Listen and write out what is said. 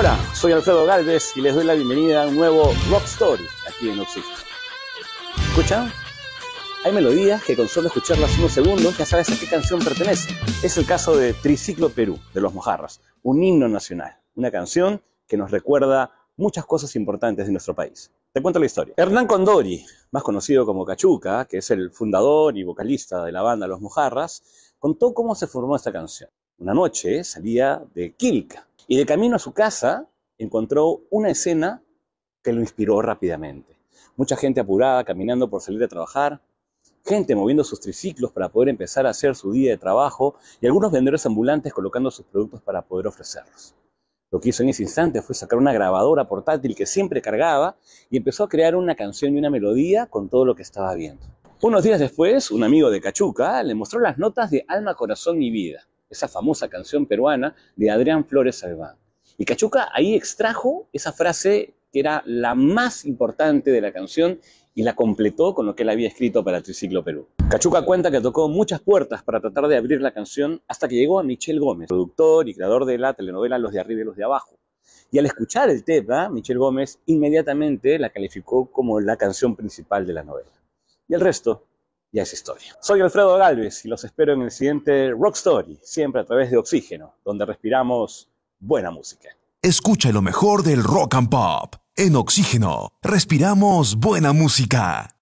Hola, soy Alfredo Galvez y les doy la bienvenida a un nuevo Rock Story aquí en Oxygen. ¿Escuchan? Hay melodías que con solo escucharlas unos segundos ya sabes a qué canción pertenece. Es el caso de Triciclo Perú, de Los Mojarras, un himno nacional, una canción que nos recuerda muchas cosas importantes de nuestro país. Te cuento la historia. Hernán Condori, más conocido como Cachuca, que es el fundador y vocalista de la banda Los Mojarras, contó cómo se formó esta canción. Una noche salía de Quilca, y de camino a su casa encontró una escena que lo inspiró rápidamente. Mucha gente apurada, caminando por salir a trabajar, gente moviendo sus triciclos para poder empezar a hacer su día de trabajo y algunos vendedores ambulantes colocando sus productos para poder ofrecerlos. Lo que hizo en ese instante fue sacar una grabadora portátil que siempre cargaba y empezó a crear una canción y una melodía con todo lo que estaba viendo. Unos días después, un amigo de Cachuca le mostró las notas de Alma, Corazón y Vida esa famosa canción peruana de Adrián Flores Salván. Y Cachuca ahí extrajo esa frase que era la más importante de la canción y la completó con lo que él había escrito para Triciclo Perú. Cachuca cuenta que tocó muchas puertas para tratar de abrir la canción hasta que llegó a Michel Gómez, productor y creador de la telenovela Los de Arriba y los de Abajo. Y al escuchar el tema, ¿ah? Michel Gómez inmediatamente la calificó como la canción principal de la novela. Y el resto ya es historia. Soy Alfredo Galvez y los espero en el siguiente Rock Story, siempre a través de Oxígeno, donde respiramos buena música. Escucha lo mejor del rock and pop. En Oxígeno, respiramos buena música.